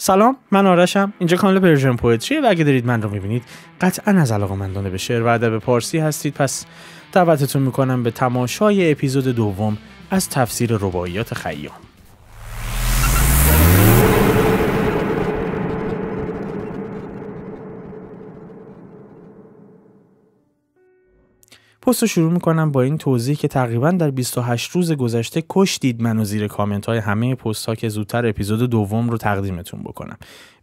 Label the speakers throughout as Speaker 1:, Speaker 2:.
Speaker 1: سلام من آرشم اینجا کانال پرژن پویتریه و اگه دارید من رو میبینید قطعا از مندانه به شعر و ادب پارسی هستید پس دعوتتون میکنم به تماشای اپیزود دوم از تفسیر رباعیات خیام پست رو شروع میکنم با این توضیح که تقریبا در 28 روز گذشته کشتید منو زیر کامنت های همه پست ها که زودتر اپیزود دوم رو تقدیمتون بکنم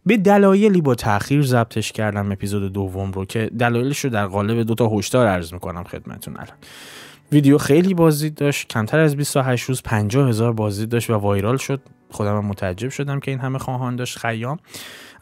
Speaker 1: به دلایلی با تاخیر ضبطش کردم اپیزود دوم رو که دلایلش رو در قالب دوتا هشدار عرض میکنم خدمتون الان ویدیو خیلی بازدید داشت کمتر از 28 روز 50 هزار بازدید داشت و وایرال شد خودم متعجب شدم که این همه خواهان داشت خیام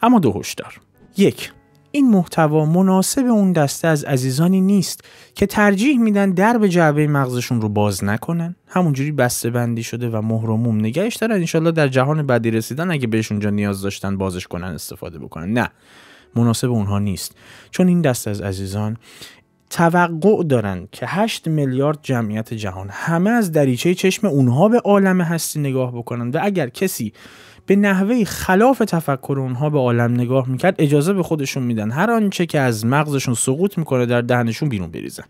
Speaker 1: اما دو هشدار یک این محتوا مناسب اون دسته از عزیزانی نیست که ترجیح میدن در به جعبه مغزشون رو باز نکنن همونجوری بسته بندی شده و موم نگهش دارن انشالله در جهان بعدی رسیدن اگه بهش اونجا نیاز داشتن بازش کنن استفاده بکنن نه مناسب اونها نیست چون این دسته از عزیزان توقع دارن که 8 میلیارد جمعیت جهان همه از دریچه چشم اونها به عالم هستی نگاه بکنن و اگر کسی به نحوه خلاف تفکر اونها به عالم نگاه میکرد اجازه به خودشون میدن هر آنچه که از مغزشون سقوط میکنه در دهنشون بیرون بریزن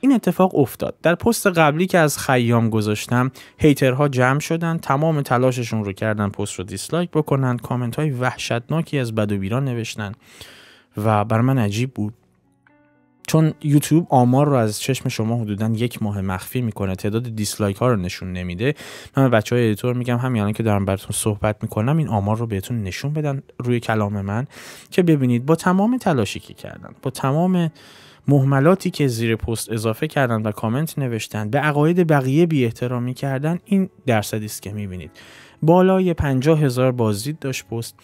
Speaker 1: این اتفاق افتاد در پست قبلی که از خیام گذاشتم هیترها جمع شدن تمام تلاششون رو کردن پست رو دیسلایک بکنن کامنت های وحشتناکی از بد و بیران نوشتن و بر من عجیب بود چون یوتیوب آمار رو از چشم شما حدودا یک ماه مخفی میکنه تعداد دیسلایک ها رو نشون نمیده من به بچه های ادیتور میگم همین یعنی که دارم براتون صحبت میکنم این آمار رو بهتون نشون بدن روی کلام من که ببینید با تمام تلاشی که کردن با تمام محملاتی که زیر پست اضافه کردن و کامنت نوشتن به عقاید بقیه بی احترامی کردن این درصدی است که میبینید بالای 50 هزار بازدید داشت پست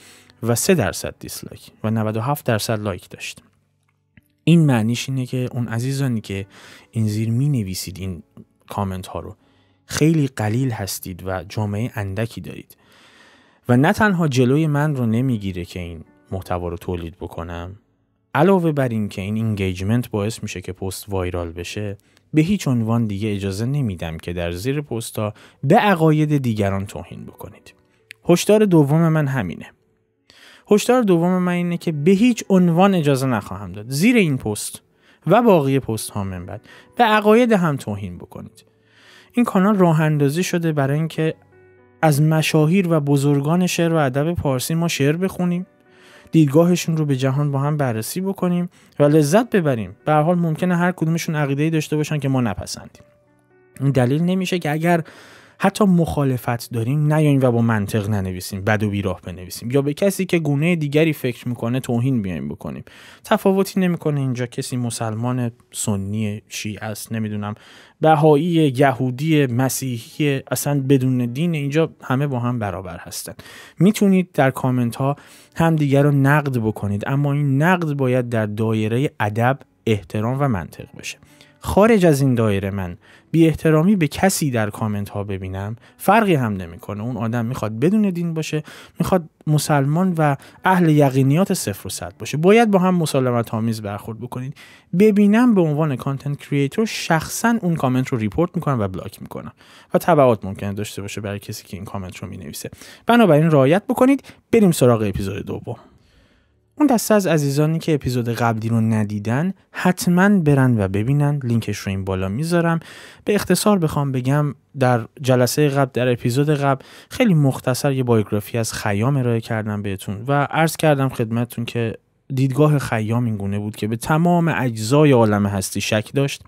Speaker 1: و 3 درصد دیسلایک و 97 درصد لایک داشت این معنیش اینه که اون عزیزانی که این زیر می نویسید این کامنت ها رو خیلی قلیل هستید و جامعه اندکی دارید و نه تنها جلوی من رو نمیگیره که این محتوا رو تولید بکنم علاوه بر این که این انگیجمنت باعث میشه که پست وایرال بشه به هیچ عنوان دیگه اجازه نمیدم که در زیر پستا به عقاید دیگران توهین بکنید هشدار دوم من همینه هشدار دوم من اینه که به هیچ عنوان اجازه نخواهم داد زیر این پست و باقی پست ها من بعد به عقاید هم توهین بکنید این کانال راه اندازی شده برای اینکه از مشاهیر و بزرگان شعر و ادب پارسی ما شعر بخونیم دیدگاهشون رو به جهان با هم بررسی بکنیم و لذت ببریم به حال ممکنه هر کدومشون عقیده‌ای داشته باشن که ما نپسندیم این دلیل نمیشه که اگر حتی مخالفت داریم نیاییم و با منطق ننویسیم بد و بیراه بنویسیم یا به کسی که گونه دیگری فکر میکنه توهین بیایم بکنیم تفاوتی نمیکنه اینجا کسی مسلمان سنی شیعه است نمیدونم بهایی یهودی مسیحی اصلا بدون دین اینجا همه با هم برابر هستن میتونید در کامنت ها همدیگر رو نقد بکنید اما این نقد باید در دایره ادب احترام و منطق باشه خارج از این دایره من بی احترامی به کسی در کامنت ها ببینم فرقی هم نمیکنه اون آدم میخواد بدون دین باشه میخواد مسلمان و اهل یقینیات صفر و صد باشه باید با هم مسالمت آمیز برخورد بکنید ببینم به عنوان کانتنت کریتور شخصا اون کامنت رو ریپورت میکنم و بلاک میکنم و تبعات ممکنه داشته باشه برای کسی که این کامنت رو مینویسه بنابراین رعایت بکنید بریم سراغ اپیزود دوم اون دسته از عزیزانی که اپیزود قبلی رو ندیدن حتما برن و ببینن لینکش رو این بالا میذارم به اختصار بخوام بگم در جلسه قبل در اپیزود قبل خیلی مختصر یه بایوگرافی از خیام ارائه کردم بهتون و عرض کردم خدمتتون که دیدگاه خیام این گونه بود که به تمام اجزای عالم هستی شک داشت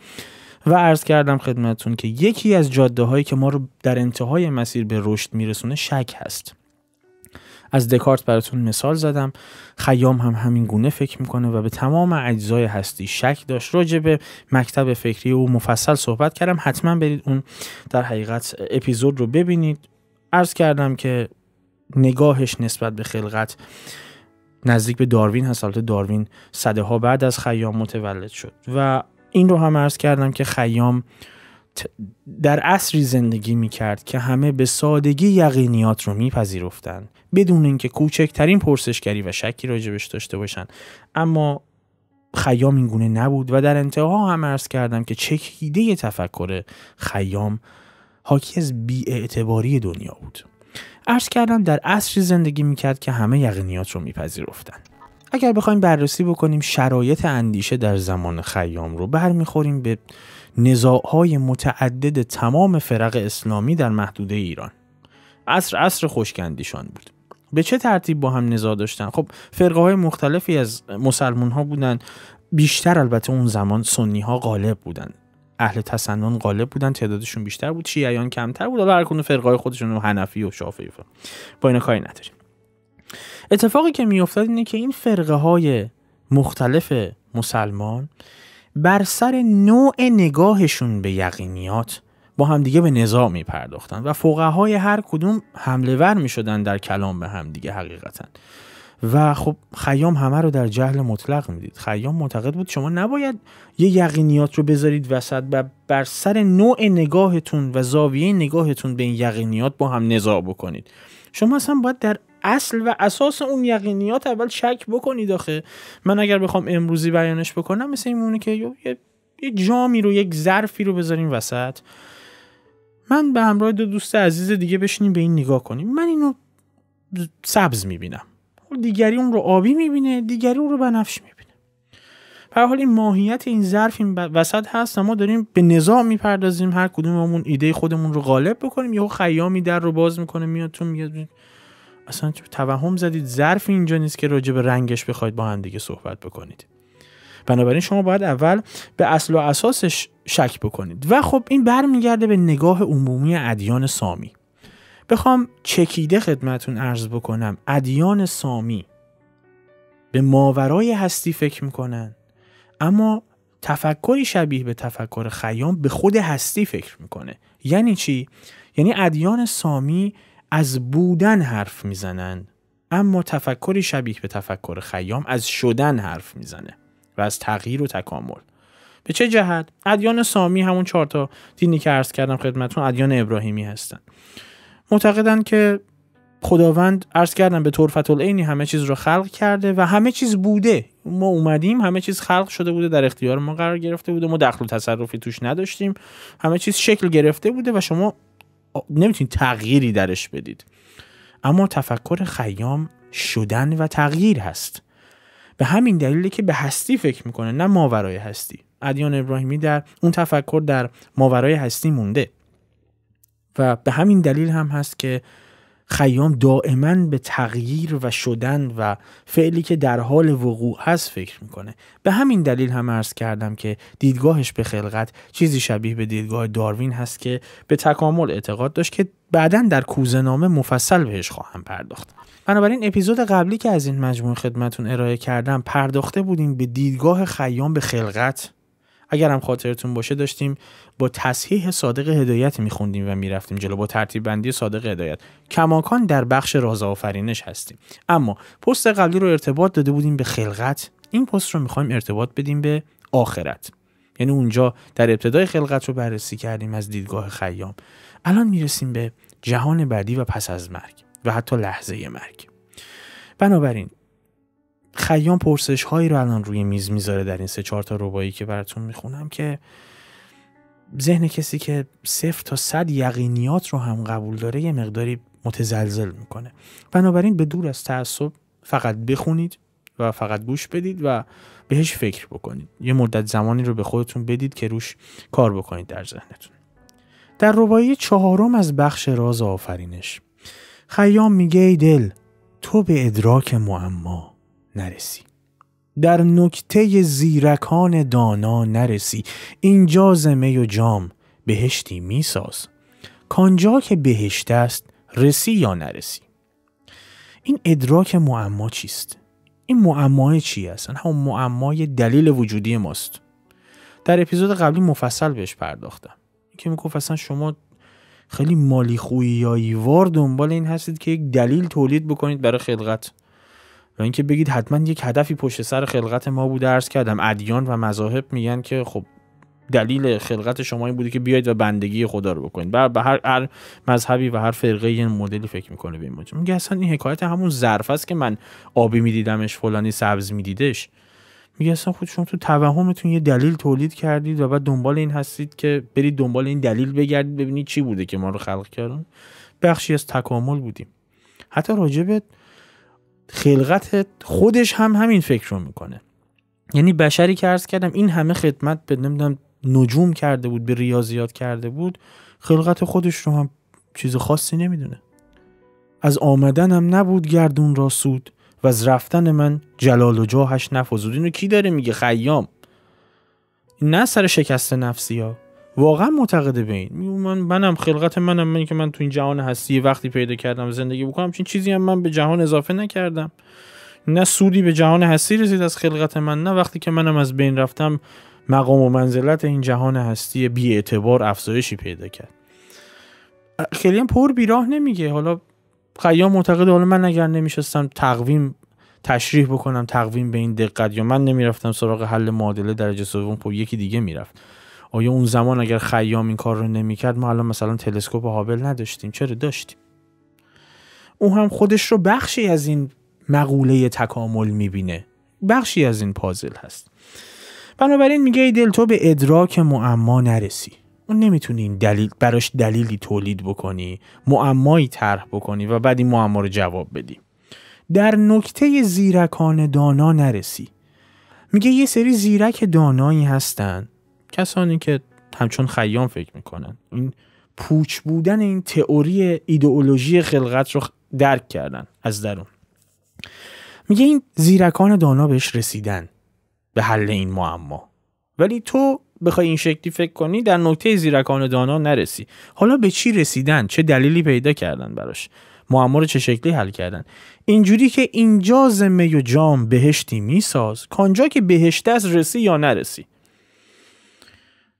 Speaker 1: و عرض کردم خدمتتون که یکی از جاده هایی که ما رو در انتهای مسیر به رشد میرسونه شک هست از دکارت براتون مثال زدم خیام هم همین گونه فکر میکنه و به تمام اجزای هستی شک داشت راجع به مکتب فکری او مفصل صحبت کردم حتما برید اون در حقیقت اپیزود رو ببینید عرض کردم که نگاهش نسبت به خلقت نزدیک به داروین هست البته داروین صده ها بعد از خیام متولد شد و این رو هم عرض کردم که خیام در اصری زندگی می کرد که همه به سادگی یقینیات رو میپذیرفتند بدون اینکه کوچکترین پرسشگری و شکی راجبش داشته باشن اما خیام این گونه نبود و در انتها هم عرض کردم که چکیده تفکر خیام حاکی از بیاعتباری دنیا بود عرض کردم در اصری زندگی میکرد که همه یقینیات رو میپذیرفتند اگر بخوایم بررسی بکنیم شرایط اندیشه در زمان خیام رو برمیخوریم به نزاعهای متعدد تمام فرق اسلامی در محدوده ایران عصر عصر خوشگندیشان بود به چه ترتیب با هم نزاع داشتن خب فرقه های مختلفی از مسلمون ها بودن بیشتر البته اون زمان سنی ها غالب بودن اهل تسنن غالب بودن تعدادشون بیشتر بود شیعیان کمتر بود حالا هر کدوم فرقه خودشون هنفی و شافعی و با اینا کاری نداریم اتفاقی که میافتاد اینه که این فرقه های مختلف مسلمان بر سر نوع نگاهشون به یقینیات با همدیگه به نزاع می پرداختن و های هر کدوم حمله ور می شدن در کلام به همدیگه حقیقتا و خب خیام همه رو در جهل مطلق میدید خیام معتقد بود شما نباید یه یقینیات رو بذارید وسط و بر سر نوع نگاهتون و زاویه نگاهتون به این یقینیات با هم نزاع بکنید شما اصلا باید در اصل و اساس اون یقینیات اول شک بکنید آخه من اگر بخوام امروزی بیانش بکنم مثل این مونه که یه جامی رو یک ظرفی رو بذاریم وسط من به همراه دو دوست عزیز دیگه بشینیم به این نگاه کنیم من اینو سبز میبینم دیگری اون رو آبی میبینه دیگری اون رو بنفش میبینه به حال این ماهیت این ظرف این وسط هست ما داریم به نظام میپردازیم هر کدوممون ایده خودمون رو غالب بکنیم یهو خیامی در رو باز میکنه میاد تو میاد اصلا توهم زدید ظرف اینجا نیست که راجع به رنگش بخواید با هم دیگه صحبت بکنید بنابراین شما باید اول به اصل و اساسش شک بکنید و خب این برمیگرده به نگاه عمومی ادیان سامی بخوام چکیده خدمتون ارز بکنم ادیان سامی به ماورای هستی فکر میکنن اما تفکری شبیه به تفکر خیام به خود هستی فکر میکنه یعنی چی یعنی ادیان سامی از بودن حرف میزنن اما تفکری شبیه به تفکر خیام از شدن حرف میزنه و از تغییر و تکامل به چه جهت ادیان سامی همون چهار تا دینی که عرض کردم خدمتتون ادیان ابراهیمی هستن معتقدن که خداوند عرض کردم به طور العینی همه چیز رو خلق کرده و همه چیز بوده ما اومدیم همه چیز خلق شده بوده در اختیار ما قرار گرفته بوده ما دخل و تصرفی توش نداشتیم همه چیز شکل گرفته بوده و شما نمیتونید تغییری درش بدید اما تفکر خیام شدن و تغییر هست به همین دلیله که به هستی فکر میکنه نه ماورای هستی ادیان ابراهیمی در اون تفکر در ماورای هستی مونده و به همین دلیل هم هست که خیام دائما به تغییر و شدن و فعلی که در حال وقوع هست فکر میکنه به همین دلیل هم عرض کردم که دیدگاهش به خلقت چیزی شبیه به دیدگاه داروین هست که به تکامل اعتقاد داشت که بعدا در کوزنامه مفصل بهش خواهم پرداخت بنابراین اپیزود قبلی که از این مجموع خدمتون ارائه کردم پرداخته بودیم به دیدگاه خیام به خلقت اگر هم خاطرتون باشه داشتیم با تصحیح صادق هدایت میخوندیم و میرفتیم جلو با ترتیب بندی صادق هدایت کماکان در بخش راز آفرینش هستیم اما پست قبلی رو ارتباط داده بودیم به خلقت این پست رو میخوایم ارتباط بدیم به آخرت یعنی اونجا در ابتدای خلقت رو بررسی کردیم از دیدگاه خیام الان میرسیم به جهان بعدی و پس از مرگ و حتی لحظه مرگ بنابراین خیام پرسش هایی رو الان روی میز میذاره در این سه چهار تا ربایی که براتون میخونم که ذهن کسی که صفر تا صد یقینیات رو هم قبول داره یه مقداری متزلزل میکنه بنابراین به دور از تعصب فقط بخونید و فقط گوش بدید و بهش فکر بکنید یه مدت زمانی رو به خودتون بدید که روش کار بکنید در ذهنتون در ربایی چهارم از بخش راز آفرینش خیام میگه ای دل تو به ادراک معما نرسی در نکته زیرکان دانا نرسی اینجا زمه و جام بهشتی میساز کانجا که بهشت است رسی یا نرسی این ادراک معما چیست این معما چی است؟ همون معمای دلیل وجودی ماست در اپیزود قبلی مفصل بهش پرداختم که میگفت اصلا شما خیلی مالی خویایی وار دنبال این هستید که یک دلیل تولید بکنید برای خلقت و اینکه بگید حتما یک هدفی پشت سر خلقت ما بوده ارز کردم ادیان و مذاهب میگن که خب دلیل خلقت شما این بوده که بیاید و بندگی خدا رو بکنید بر به هر, مذهبی و هر فرقه یه مدلی فکر میکنه به این میگه اصلا این حکایت همون ظرف است که من آبی میدیدمش فلانی سبز میدیدش میگه اصلا خود شما تو توهمتون یه دلیل تولید کردید و بعد دنبال این هستید که برید دنبال این دلیل بگردید ببینید چی بوده که ما رو خلق کردن بخشی از تکامل بودیم حتی راجبت خلقت خودش هم همین فکر رو میکنه یعنی بشری که ارز کردم این همه خدمت به نمیدونم نجوم کرده بود به ریاضیات کرده بود خلقت خودش رو هم چیز خاصی نمیدونه از آمدنم نبود گردون را سود و از رفتن من جلال و جاهش نفذود اینو کی داره میگه خیام نه سر شکست نفسی ها واقعا معتقده به این من منم خلقت منم من که من تو این جهان هستی وقتی پیدا کردم زندگی بکنم چین چیزی هم من به جهان اضافه نکردم نه سودی به جهان هستی رسید از خلقت من نه وقتی که منم از بین رفتم مقام و منزلت این جهان هستی بی اعتبار افزایشی پیدا کرد خیلی هم پر بیراه نمیگه حالا خیام معتقد حالا من اگر نمیشستم تقویم تشریح بکنم تقویم به این دقت یا من نمیرفتم سراغ حل معادله درجه سوم خب یکی دیگه میرفت آیا اون زمان اگر خیام این کار رو نمیکرد ما الان مثلا تلسکوپ هابل نداشتیم چرا داشتیم او هم خودش رو بخشی از این مقوله تکامل میبینه بخشی از این پازل هست بنابراین میگه ای دل تو به ادراک معما نرسی اون نمیتونی این دلیل براش دلیلی تولید بکنی معمایی طرح بکنی و بعد این معما رو جواب بدی در نکته زیرکان دانا نرسی میگه یه سری زیرک دانایی هستند. کسانی که همچون خیام فکر میکنن این پوچ بودن این تئوری ایدئولوژی خلقت رو درک کردن از درون میگه این زیرکان دانا بهش رسیدن به حل این معما ولی تو بخوای این شکلی فکر کنی در نقطه زیرکان دانا نرسی حالا به چی رسیدن چه دلیلی پیدا کردن براش معما رو چه شکلی حل کردن اینجوری که اینجا ذمه و جام بهشتی میساز کانجا که بهشت است رسی یا نرسی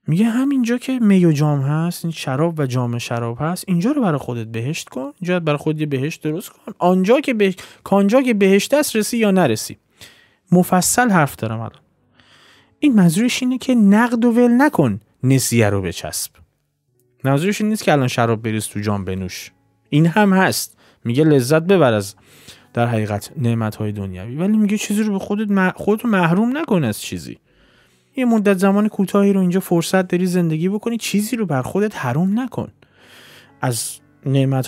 Speaker 1: میگه همینجا که می و جام هست این شراب و جام شراب هست اینجا رو برای خودت بهشت کن اینجا برای خودت یه بهشت درست کن آنجا که به کانجا که بهشت است رسی یا نرسی مفصل حرف دارم الان این منظورش اینه که نقد و ول نکن نسیه رو بچسب منظورش این نیست که الان شراب بریز تو جام بنوش این هم هست میگه لذت ببر از در حقیقت نعمت های دنیوی ولی میگه چیزی رو به خودت مح... محروم نکن از چیزی یه مدت زمان کوتاهی رو اینجا فرصت داری زندگی بکنی چیزی رو بر خودت حروم نکن از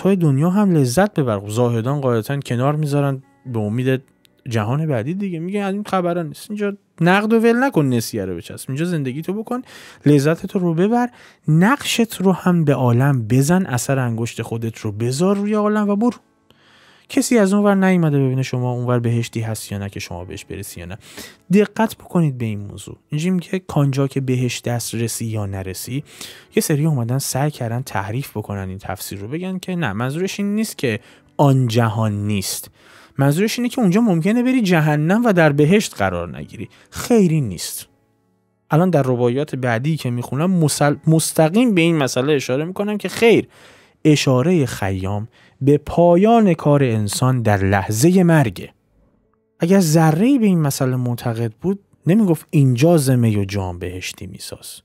Speaker 1: های دنیا هم لذت ببر خب زاهدان قاعدتا کنار میذارن به امید جهان بعدی دیگه میگه از این خبران نیست اینجا نقد و ول نکن نسیه رو بچسب اینجا زندگی تو بکن لذت تو رو ببر نقشت رو هم به عالم بزن اثر انگشت خودت رو بذار روی عالم و برو کسی از اونور نیومده ببینه شما اونور بهشتی هست یا نه که شما بهش برسی یا نه دقت بکنید به این موضوع اینجوری که کانجا که بهش دسترسی یا نرسی یه سری اومدن سعی کردن تحریف بکنن این تفسیر رو بگن که نه منظورش این نیست که آن جهان نیست منظورش اینه که اونجا ممکنه بری جهنم و در بهشت قرار نگیری خیری نیست الان در روایات بعدی که میخونم مستقیم به این مسئله اشاره میکنم که خیر اشاره خیام به پایان کار انسان در لحظه مرگه اگر ذره به این مسئله معتقد بود نمیگفت اینجا زمه و جان بهشتی میساز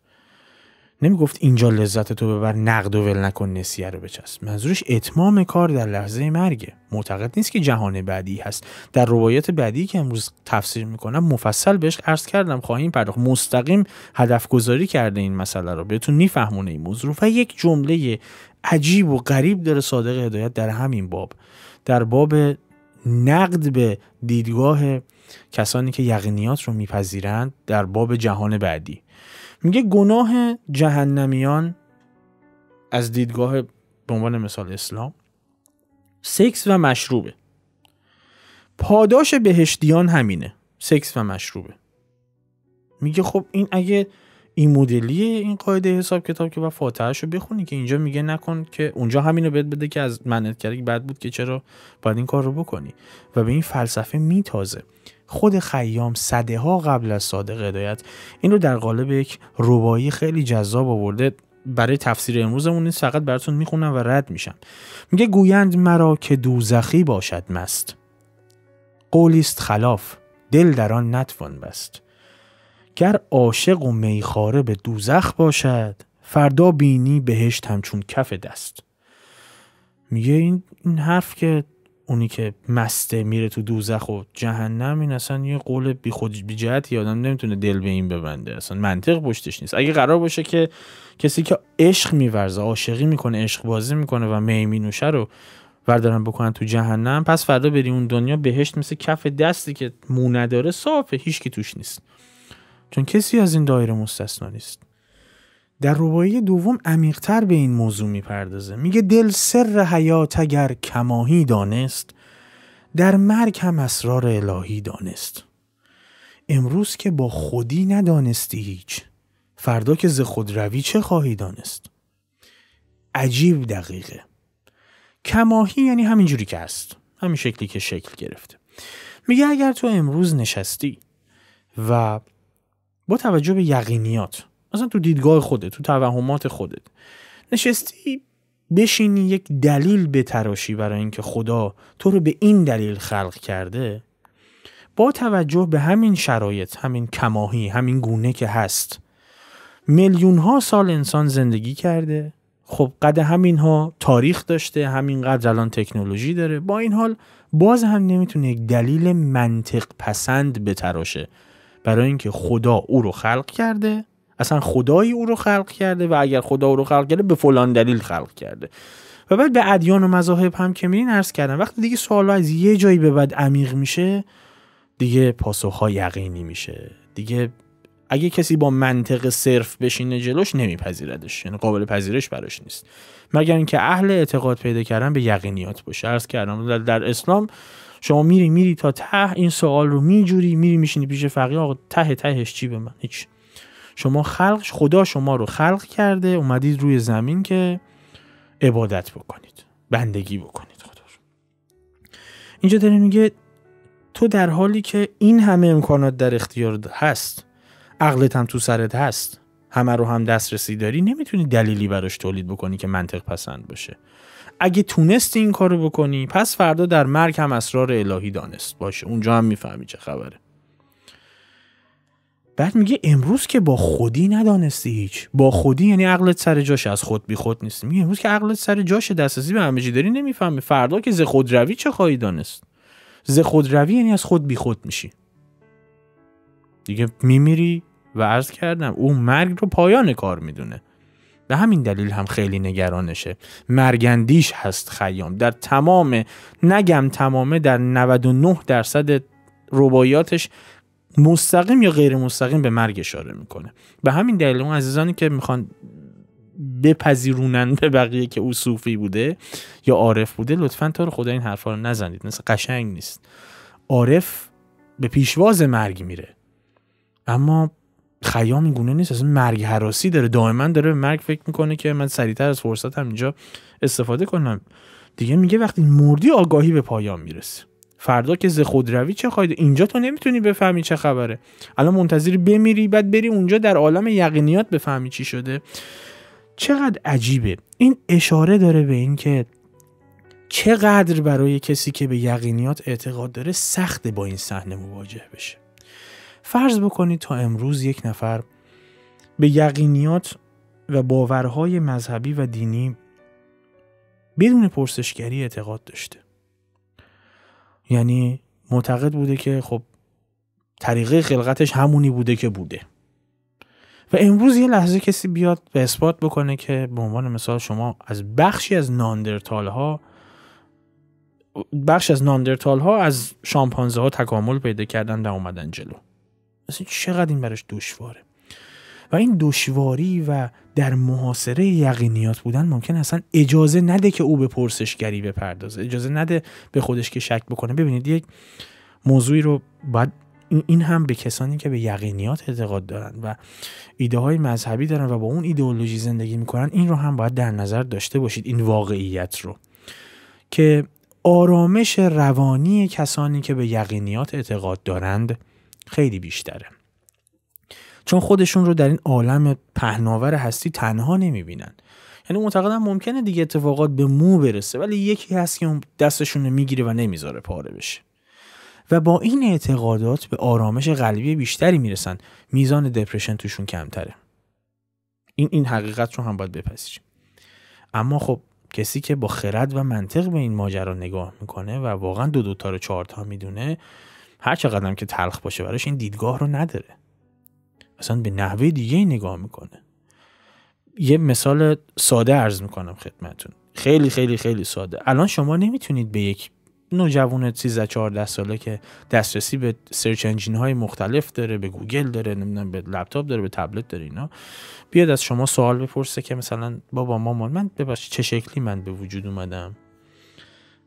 Speaker 1: گفت اینجا لذت تو ببر نقد و ول نکن نسیه رو بچسب منظورش اتمام کار در لحظه مرگه معتقد نیست که جهان بعدی هست در روایت بعدی که امروز تفسیر میکنم مفصل بهش عرض کردم خواهیم پرداخت مستقیم هدف گذاری کرده این مسئله رو بهتون میفهمونه این موضوع و یک جمله عجیب و غریب داره صادق هدایت در همین باب در باب نقد به دیدگاه کسانی که یقینیات رو میپذیرند در باب جهان بعدی میگه گناه جهنمیان از دیدگاه به عنوان مثال اسلام سکس و مشروبه پاداش بهشتیان همینه سکس و مشروبه میگه خب این اگه این مدلیه این قاعده حساب کتاب که با فاتحهش بخونی که اینجا میگه نکن که اونجا همینو بد بده که از منت کردی بد بود که چرا باید این کار رو بکنی و به این فلسفه میتازه خود خیام صده ها قبل از صادق هدایت این رو در قالب یک ربایی خیلی جذاب آورده برای تفسیر امروزمون این فقط براتون میخونم و رد میشم میگه گویند مرا که دوزخی باشد مست قولیست خلاف دل در آن نتوان بست گر عاشق و میخاره به دوزخ باشد فردا بینی بهشت همچون کف دست میگه این, این حرف که اونی که مسته میره تو دوزخ و جهنم این اصلا یه قول بی خود بی جهت آدم نمیتونه دل به این ببنده اصلا منطق پشتش نیست اگه قرار باشه که کسی که عشق میورزه عاشقی میکنه عشق بازی میکنه و میمینوشه رو وردارن بکنن تو جهنم پس فردا بری اون دنیا بهشت مثل کف دستی که مو نداره صافه هیچ توش نیست چون کسی از این دایره مستثنا نیست در ربایی دوم عمیقتر به این موضوع میپردازه میگه دل سر حیات اگر کماهی دانست در مرگ هم اسرار الهی دانست امروز که با خودی ندانستی هیچ فردا که ز خود روی چه خواهی دانست عجیب دقیقه کماهی یعنی همینجوری که هست همین شکلی که شکل گرفته میگه اگر تو امروز نشستی و با توجه به یقینیات مثلا تو دیدگاه خودت تو توهمات خودت نشستی بشینی یک دلیل تراشی برای اینکه خدا تو رو به این دلیل خلق کرده با توجه به همین شرایط همین کماهی همین گونه که هست میلیون ها سال انسان زندگی کرده خب قد همین ها تاریخ داشته همین قدر الان تکنولوژی داره با این حال باز هم نمیتونه یک دلیل منطق پسند بتراشه برای اینکه خدا او رو خلق کرده اصلا خدایی او رو خلق کرده و اگر خدا او رو خلق کرده به فلان دلیل خلق کرده و بعد به ادیان و مذاهب هم که میرین عرض کردن وقتی دیگه سوال از یه جایی به بعد عمیق میشه دیگه پاسخ یقینی میشه دیگه اگه کسی با منطق صرف بشینه جلوش نمیپذیردش یعنی قابل پذیرش براش نیست مگر اینکه اهل اعتقاد پیدا کردن به یقینیات باشه عرض کردم در, در اسلام شما میری میری تا ته این سوال رو میجوری میری میشینی پیش فقیه آقا ته تهش چی به من هیچ شما خلق خدا شما رو خلق کرده اومدید روی زمین که عبادت بکنید بندگی بکنید خدا رو اینجا داره میگه تو در حالی که این همه امکانات در اختیار هست عقلت هم تو سرت هست همه رو هم دسترسی داری نمیتونی دلیلی براش تولید بکنی که منطق پسند باشه اگه تونستی این کارو بکنی پس فردا در مرگ هم اسرار الهی دانست باشه اونجا هم میفهمی چه خبره بعد میگه امروز که با خودی ندانستی هیچ با خودی یعنی عقلت سر جاش از خود بی خود نیست میگه امروز که عقلت سر جاش دسترسی به همه داری نمیفهمی فردا که ز خود روی چه خواهی دانست ز خود روی یعنی از خود بی خود میشی دیگه میمیری و عرض کردم او مرگ رو پایان کار میدونه به همین دلیل هم خیلی نگرانشه مرگندیش هست خیام در تمام نگم تمامه در 99 درصد ربایاتش مستقیم یا غیر مستقیم به مرگ اشاره میکنه به همین دلیل اون عزیزانی که میخوان بپذیرونن به بقیه که او صوفی بوده یا عارف بوده لطفا تا رو خدا این حرفا رو نزنید مثل قشنگ نیست عارف به پیشواز مرگ میره اما خیام این گونه نیست اصلا مرگ حراسی داره دائما داره به مرگ فکر میکنه که من سریعتر از فرصت هم اینجا استفاده کنم دیگه میگه وقتی مردی آگاهی به پایان میرسه فردا که خود روی چه خواهید اینجا تو نمیتونی بفهمی چه خبره الان منتظری بمیری بعد بری اونجا در عالم یقینیات بفهمی چی شده چقدر عجیبه این اشاره داره به اینکه چقدر برای کسی که به یقینیات اعتقاد داره سخته با این صحنه مواجه بشه فرض بکنید تا امروز یک نفر به یقینیات و باورهای مذهبی و دینی بدون پرسشگری اعتقاد داشته یعنی معتقد بوده که خب طریقه خلقتش همونی بوده که بوده و امروز یه لحظه کسی بیاد به اثبات بکنه که به عنوان مثال شما از بخشی از ناندرتال ها بخش از ناندرتال ها از شامپانزه ها تکامل پیدا کردن و اومدن جلو اصلا چقدر این برش دشواره و این دشواری و در محاصره یقینیات بودن ممکن اصلا اجازه نده که او به پرسشگری بپردازه اجازه نده به خودش که شک بکنه ببینید یک موضوعی رو باید این هم به کسانی که به یقینیات اعتقاد دارند و ایده های مذهبی دارن و با اون ایدئولوژی زندگی میکنن این رو هم باید در نظر داشته باشید این واقعیت رو که آرامش روانی کسانی که به یقینیات اعتقاد دارند خیلی بیشتره چون خودشون رو در این عالم پهناور هستی تنها نمیبینن یعنی معتقدم ممکنه دیگه اتفاقات به مو برسه ولی یکی هست که دستشون رو میگیره و نمیذاره پاره بشه و با این اعتقادات به آرامش قلبی بیشتری میرسن میزان دپرشن توشون کمتره این این حقیقت رو هم باید بپذیریم اما خب کسی که با خرد و منطق به این ماجرا نگاه میکنه و واقعا دو دوتا رو تا میدونه هر چقدرم که تلخ باشه براش این دیدگاه رو نداره اصلا به نحوه دیگه نگاه میکنه یه مثال ساده عرض میکنم خدمتون خیلی خیلی خیلی ساده الان شما نمیتونید به یک نوجوان 13 14 ساله که دسترسی به سرچ انجین های مختلف داره به گوگل داره نمیدونم به لپتاپ داره به تبلت داره اینا بیاد از شما سوال بپرسه که مثلا بابا مامان من ببخشید چه شکلی من به وجود اومدم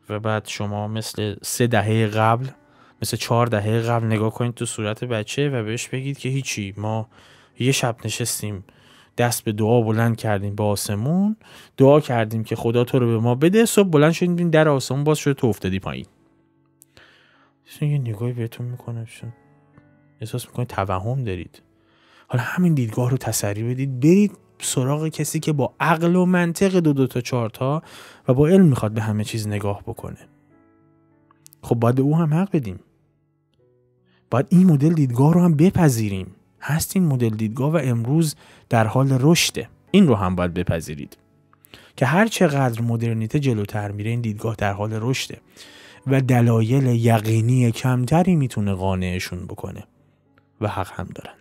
Speaker 1: و بعد شما مثل سه دهه قبل مثل چهار دهه قبل نگاه کنید تو صورت بچه و بهش بگید که هیچی ما یه شب نشستیم دست به دعا بلند کردیم به آسمون دعا کردیم که خدا تو رو به ما بده صبح بلند شدیم در آسمون باز شده تو افتادی پایین یه نگاهی بهتون میکنه احساس میکنید توهم دارید حالا همین دیدگاه رو تسری بدید برید سراغ کسی که با عقل و منطق دو دو تا چهار تا و با علم میخواد به همه چیز نگاه بکنه خب باید به او هم حق بدیم باید این مدل دیدگاه رو هم بپذیریم هست این مدل دیدگاه و امروز در حال رشده این رو هم باید بپذیرید که هر چقدر مدرنیته جلوتر میره این دیدگاه در حال رشده و دلایل یقینی کمتری میتونه قانعشون بکنه و حق هم دارن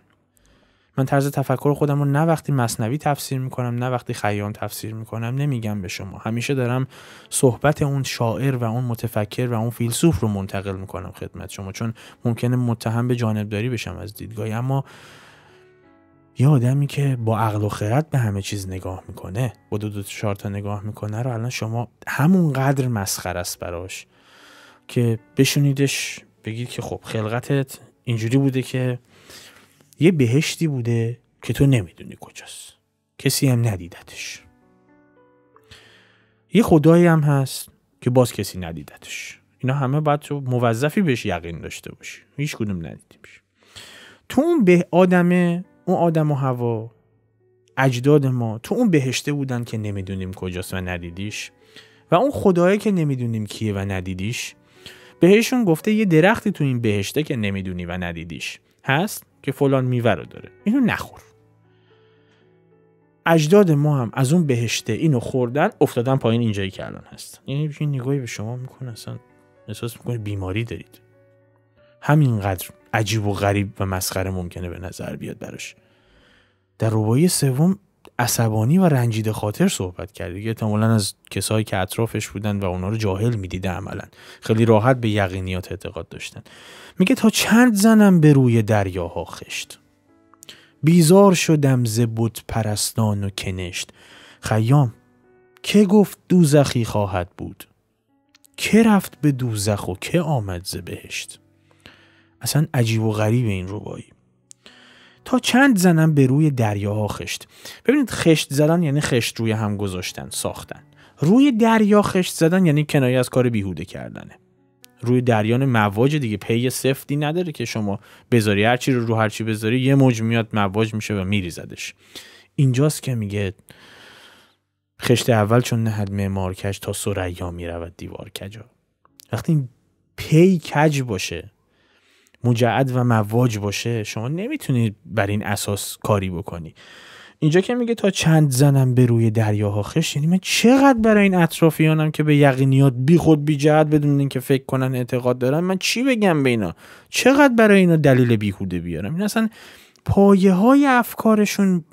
Speaker 1: من طرز تفکر خودم رو نه وقتی مصنوی تفسیر میکنم نه وقتی خیام تفسیر میکنم نمیگم به شما همیشه دارم صحبت اون شاعر و اون متفکر و اون فیلسوف رو منتقل میکنم خدمت شما چون ممکنه متهم به جانبداری بشم از دیدگاهی اما یه آدمی که با عقل و خرد به همه چیز نگاه میکنه با دو دو چهار نگاه میکنه رو الان شما همون قدر مسخره است براش که بشونیدش بگید که خب خلقتت اینجوری بوده که یه بهشتی بوده که تو نمیدونی کجاست کسی هم ندیدتش یه خدایی هم هست که باز کسی ندیدتش اینا همه باید تو موظفی بهش یقین داشته باشی هیچ کدوم ندیدیمش تو اون به آدمه اون آدم و هوا اجداد ما تو اون بهشته بودن که نمیدونیم کجاست و ندیدیش و اون خدایی که نمیدونیم کیه و ندیدیش بهشون گفته یه درختی تو این بهشته که نمیدونی و ندیدیش هست که فلان میوه رو داره اینو نخور اجداد ما هم از اون بهشته اینو خوردن افتادن پایین اینجایی که الان هست یعنی یه نگاهی به شما میکنه اصلا احساس میکنه بیماری دارید همینقدر عجیب و غریب و مسخره ممکنه به نظر بیاد براش در روبایی سوم عصبانی و رنجیده خاطر صحبت کرده که احتمالا از کسایی که اطرافش بودن و اونا رو جاهل میدیده عملا خیلی راحت به یقینیات اعتقاد داشتن میگه تا چند زنم به روی دریاها خشت بیزار شدم ز بت پرستان و کنشت خیام که گفت دوزخی خواهد بود که رفت به دوزخ و که آمد ز بهشت اصلا عجیب و غریب این روایی تا چند زنم به روی دریاها خشت ببینید خشت زدن یعنی خشت روی هم گذاشتن ساختن روی دریا خشت زدن یعنی کنایه از کار بیهوده کردنه روی دریان مواج دیگه پی سفتی نداره که شما بذاری هرچی رو رو هرچی بذاری یه موج میاد مواج میشه و میریزدش اینجاست که میگه خشت اول چون نهد معمار کج تا سریا میرود دیوار کجا وقتی این پی کج باشه مجعد و مواج باشه شما نمیتونید بر این اساس کاری بکنی اینجا که میگه تا چند زنم به روی دریاها خش یعنی من چقدر برای این اطرافیانم که به یقینیات بی خود بی جهت بدون اینکه فکر کنن اعتقاد دارن من چی بگم به اینا چقدر برای اینا دلیل بیهوده بیارم این اصلا پایه های افکارشون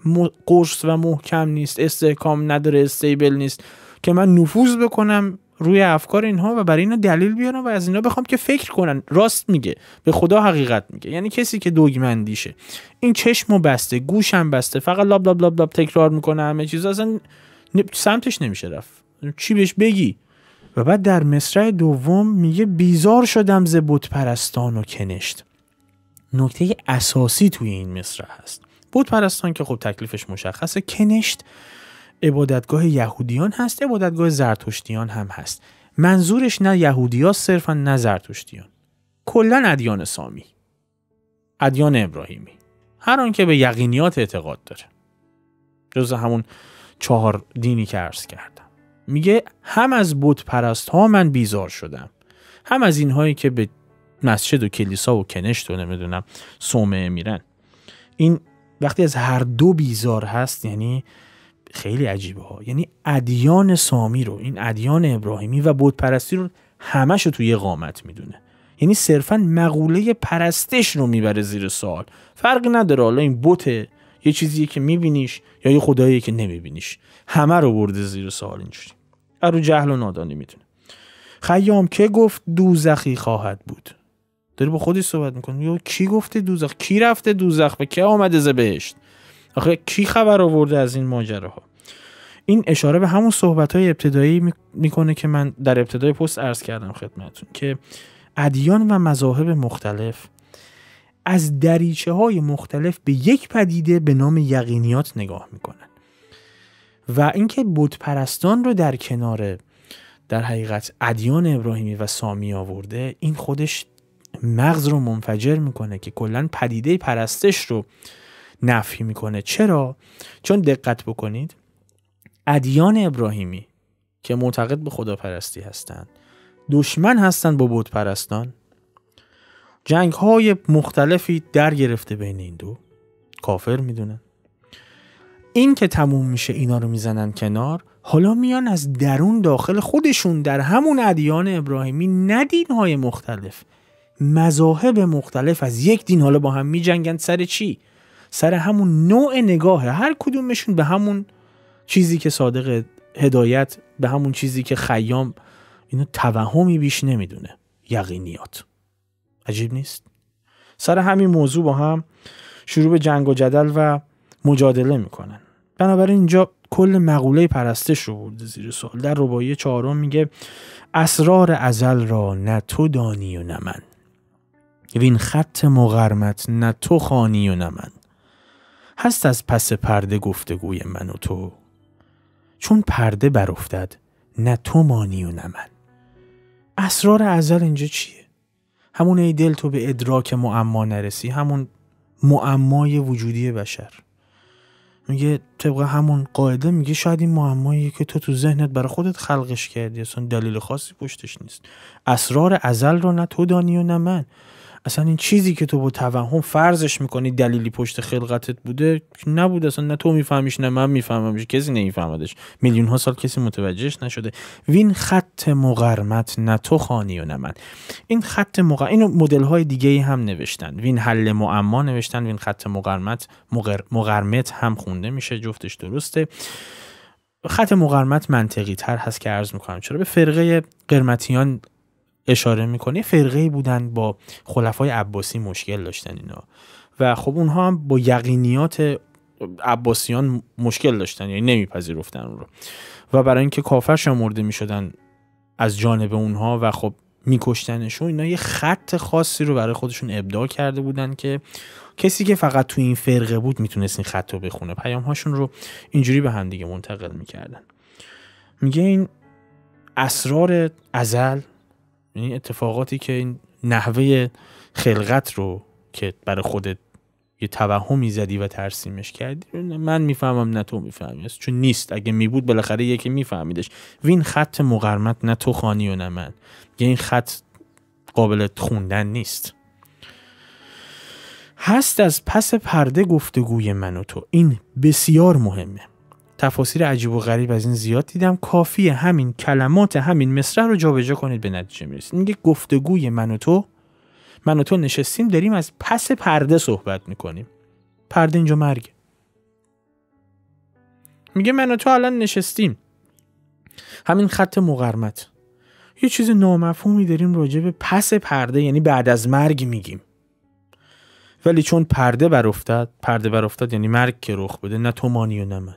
Speaker 1: قرص و محکم نیست استحکام نداره استیبل نیست که من نفوذ بکنم روی افکار اینها و برای اینا دلیل بیارم و از اینا بخوام که فکر کنن راست میگه به خدا حقیقت میگه یعنی کسی که دوگمندیشه این چشمو بسته گوشم بسته فقط لاب لاب لاب لاب تکرار میکنه همه چیز اصلا سمتش نمیشه رفت چی بهش بگی و بعد در مصرع دوم میگه بیزار شدم ز بت پرستان و کنشت نکته اساسی توی این مصرع هست بت پرستان که خب تکلیفش مشخصه کنشت عبادتگاه یهودیان هست عبادتگاه زرتشتیان هم هست منظورش نه یهودیا صرفا نه زرتشتیان کلا ادیان سامی ادیان ابراهیمی هر که به یقینیات اعتقاد داره جز همون چهار دینی که عرض کردم میگه هم از بود پرست ها من بیزار شدم هم از اینهایی که به مسجد و کلیسا و کنشت و نمیدونم سومه میرن این وقتی از هر دو بیزار هست یعنی خیلی عجیبه ها یعنی ادیان سامی رو این ادیان ابراهیمی و بت پرستی رو همش رو توی قامت میدونه یعنی صرفا مقوله پرستش رو میبره زیر سوال فرقی نداره حالا این بت یه چیزیه که میبینیش یا یه خدایی که نمیبینیش همه رو برده زیر سوال اینجوری رو جهل و نادانی میدونه خیام که گفت دوزخی خواهد بود داره با خودی صحبت میکنه یا کی گفته دوزخ کی رفته دوزخ و کی آمده بهشت آخه کی خبر آورده از این ها؟ این اشاره به همون صحبت های ابتدایی میکنه که من در ابتدای پست عرض کردم خدمتون که ادیان و مذاهب مختلف از دریچه های مختلف به یک پدیده به نام یقینیات نگاه میکنن و اینکه پرستان رو در کنار در حقیقت ادیان ابراهیمی و سامی آورده این خودش مغز رو منفجر میکنه که کلا پدیده پرستش رو نفی میکنه چرا چون دقت بکنید ادیان ابراهیمی که معتقد به خداپرستی هستند دشمن هستند با بود پرستان جنگ های مختلفی در گرفته بین این دو کافر میدونن این که تموم میشه اینا رو میزنن کنار حالا میان از درون داخل خودشون در همون ادیان ابراهیمی ندین های مختلف مذاهب مختلف از یک دین حالا با هم میجنگن سر چی سر همون نوع نگاهه هر کدومشون به همون چیزی که صادق هدایت به همون چیزی که خیام اینو توهمی بیش نمیدونه یقینیات عجیب نیست سر همین موضوع با هم شروع به جنگ و جدل و مجادله میکنن بنابراین اینجا کل مقوله پرستش رو برده زیر سوال در ربایی چهارم میگه اسرار ازل را نه تو دانی و نه من وین خط مغرمت نه تو خانی و نه من هست از پس پرده گفتگوی من و تو چون پرده برافتد نه تو مانی و نه من اسرار ازل اینجا چیه همون ای دل تو به ادراک معما نرسی همون معمای وجودی بشر میگه طبق همون قاعده میگه شاید این معمایی که تو تو ذهنت برای خودت خلقش کردی اصلا دلیل خاصی پشتش نیست اسرار ازل رو نه تو دانی و نه من اصلا این چیزی که تو با توهم فرضش میکنی دلیلی پشت خلقتت بوده نبود اصلا نه تو میفهمیش نه من میفهممش کسی نمیفهمدش میلیون ها سال کسی متوجهش نشده وین خط مقرمت نه تو خانی و نه من این خط مقر... اینو مدل های دیگه هم نوشتن وین حل معما نوشتن وین خط مقرمت مقرمت هم خونده میشه جفتش درسته خط مقرمت منطقی تر هست که عرض میکنم چرا به فرقه قرمتیان اشاره میکنه فرقه بودن با خلفای عباسی مشکل داشتن اینا و خب اونها هم با یقینیات عباسیان مشکل داشتن یعنی نمیپذیرفتن اون رو و برای اینکه کافر شمرده میشدن از جانب اونها و خب میکشتنشون اینا یه خط خاصی رو برای خودشون ابداع کرده بودن که کسی که فقط تو این فرقه بود میتونست این خط رو بخونه پیام هاشون رو اینجوری به هم دیگه منتقل میکردن میگه این اسرار ازل یعنی اتفاقاتی که این نحوه خلقت رو که برای خودت یه توهمی زدی و ترسیمش کردی من میفهمم نه تو میفهمی چون نیست اگه میبود بالاخره یکی میفهمیدش وین خط مقرمت نه تو خانی و نه من یه یعنی این خط قابل خوندن نیست هست از پس پرده گفتگوی من و تو این بسیار مهمه تفاسیر عجیب و غریب از این زیاد دیدم کافی همین کلمات همین مصرع رو جابجا کنید به نتیجه میرسید میگه گفتگوی من و تو من و تو نشستیم داریم از پس پرده صحبت میکنیم پرده اینجا مرگ میگه من و تو الان نشستیم همین خط مقرمت یه چیز نامفهومی داریم راجع به پس پرده یعنی بعد از مرگ میگیم ولی چون پرده بر افتاد پرده بر افتاد یعنی مرگ که رخ بده نه تو مانی و نه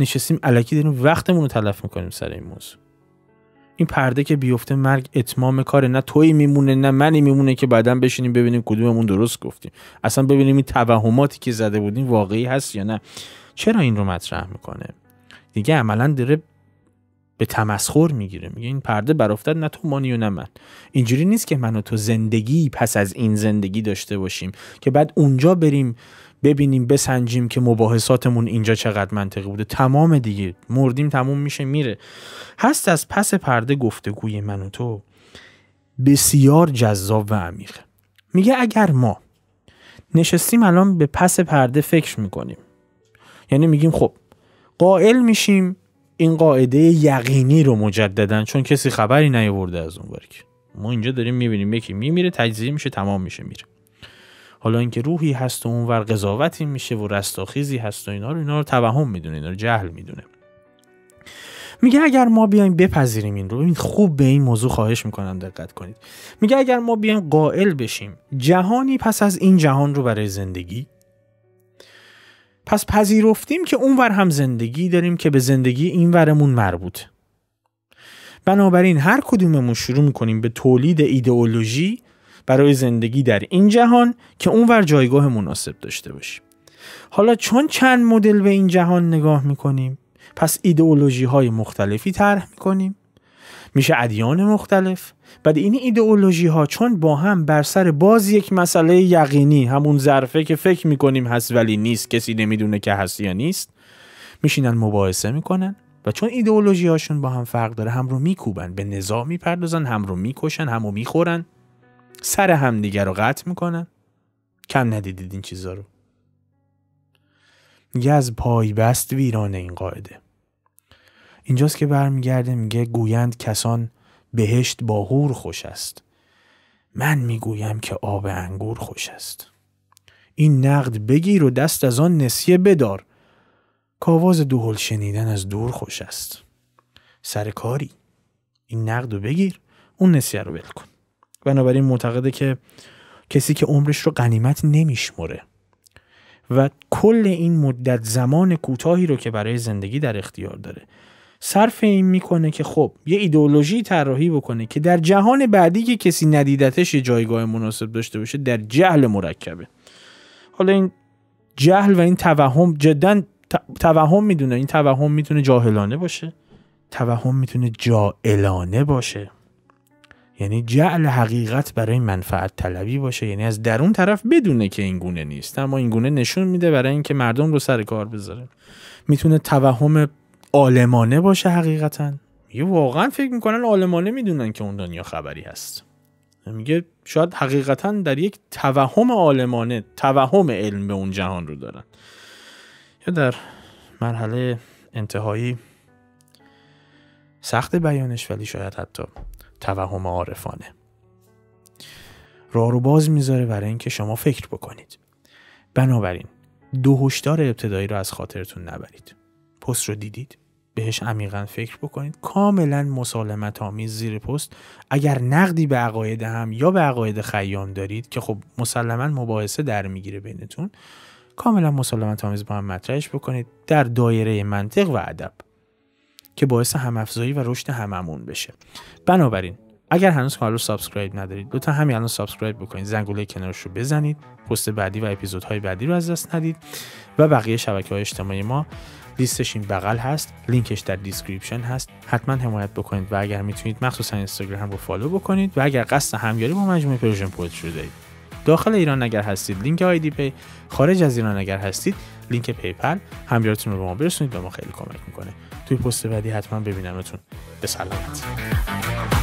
Speaker 1: نشستیم علکی داریم وقتمون رو تلف میکنیم سر این موضوع این پرده که بیفته مرگ اتمام کاره نه توی میمونه نه منی میمونه که بعدا بشینیم ببینیم کدوممون درست گفتیم اصلا ببینیم این توهماتی که زده بودیم واقعی هست یا نه چرا این رو مطرح میکنه دیگه عملا داره به تمسخر میگیره میگه این پرده برافتد نه تو مانی و نه من اینجوری نیست که منو تو زندگی پس از این زندگی داشته باشیم که بعد اونجا بریم ببینیم بسنجیم که مباحثاتمون اینجا چقدر منطقی بوده تمام دیگه مردیم تموم میشه میره هست از پس پرده گفتگوی من و تو بسیار جذاب و عمیقه میگه اگر ما نشستیم الان به پس پرده فکر میکنیم یعنی میگیم خب قائل میشیم این قاعده یقینی رو مجددا چون کسی خبری نیاورده از اون که ما اینجا داریم میبینیم یکی میمیره تجزیه میشه تمام میشه میره حالا اینکه روحی هست و اونور قضاوتی میشه و رستاخیزی هست و اینا رو اینا رو توهم میدونه اینا رو جهل میدونه میگه اگر ما بیایم بپذیریم این رو ببین خوب به این موضوع خواهش میکنم دقت کنید میگه اگر ما بیایم قائل بشیم جهانی پس از این جهان رو برای زندگی پس پذیرفتیم که اونور هم زندگی داریم که به زندگی اینورمون مربوطه. بنابراین هر کدوممون شروع میکنیم به تولید ایدئولوژی برای زندگی در این جهان که اونور جایگاه مناسب داشته باشیم حالا چون چند مدل به این جهان نگاه میکنیم پس ایدئولوژی های مختلفی طرح میکنیم میشه ادیان مختلف بعد این ایدئولوژی ها چون با هم بر سر باز یک مسئله یقینی همون ظرفه که فکر میکنیم هست ولی نیست کسی نمیدونه که هست یا نیست میشینن مباحثه میکنن و چون ایدئولوژی هاشون با هم فرق داره هم رو میکوبن به نزاع میپردازن هم رو میکشن هم رو میخورن سر هم دیگر رو قطع میکنن کم ندیدید این چیزا رو یه از پایبست ویران این قاعده اینجاست که برمیگرده میگه گویند کسان بهشت با هور خوش است من میگویم که آب انگور خوش است این نقد بگیر و دست از آن نسیه بدار کاواز دوهل شنیدن از دور خوش است سر کاری این نقد رو بگیر اون نسیه رو ول کن بنابراین معتقده که کسی که عمرش رو غنیمت نمیشمره و کل این مدت زمان کوتاهی رو که برای زندگی در اختیار داره صرف این میکنه که خب یه ایدئولوژی طراحی بکنه که در جهان بعدی که کسی ندیدتش یه جایگاه مناسب داشته باشه در جهل مرکبه حالا این جهل و این توهم جدا توهم میدونه این توهم میتونه جاهلانه باشه توهم میتونه جاعلانه باشه یعنی جعل حقیقت برای منفعت طلبی باشه یعنی از درون طرف بدونه که این گونه نیست اما این گونه نشون میده برای اینکه مردم رو سر کار بذاره میتونه توهم آلمانه باشه حقیقتا میگه واقعا فکر میکنن آلمانه میدونن که اون دنیا خبری هست میگه شاید حقیقتا در یک توهم آلمانه توهم علم به اون جهان رو دارن یا در مرحله انتهایی سخت بیانش ولی شاید حتی توهم عارفانه راه رو باز میذاره برای اینکه شما فکر بکنید بنابراین دو هشدار ابتدایی رو از خاطرتون نبرید پست رو دیدید بهش عمیقا فکر بکنید کاملا مسالمت آمیز زیر پست اگر نقدی به عقاید هم یا به عقاید خیام دارید که خب مسلما مباحثه در میگیره بینتون کاملا مسالمت آمیز با هم مطرحش بکنید در دایره منطق و ادب که باعث افزایی و رشد هممون بشه بنابراین اگر هنوز کانال رو سابسکرایب ندارید لطفا همین الان سابسکرایب بکنید زنگوله کنارش رو بزنید پست بعدی و اپیزودهای بعدی رو از دست ندید و بقیه شبکه های اجتماعی ما لیستش این بغل هست لینکش در دیسکریپشن هست حتما حمایت بکنید و اگر میتونید مخصوصا اینستاگرام رو فالو بکنید و اگر قصد همیاری با مجموعه پروژن پود شده اید داخل ایران اگر هستید لینک آیدی پی خارج از ایران اگر هستید لینک پیپل همیارتون رو به ما برسونید به ما خیلی کمک میکنه توی پست بعدی حتما ببینمتون به سلامت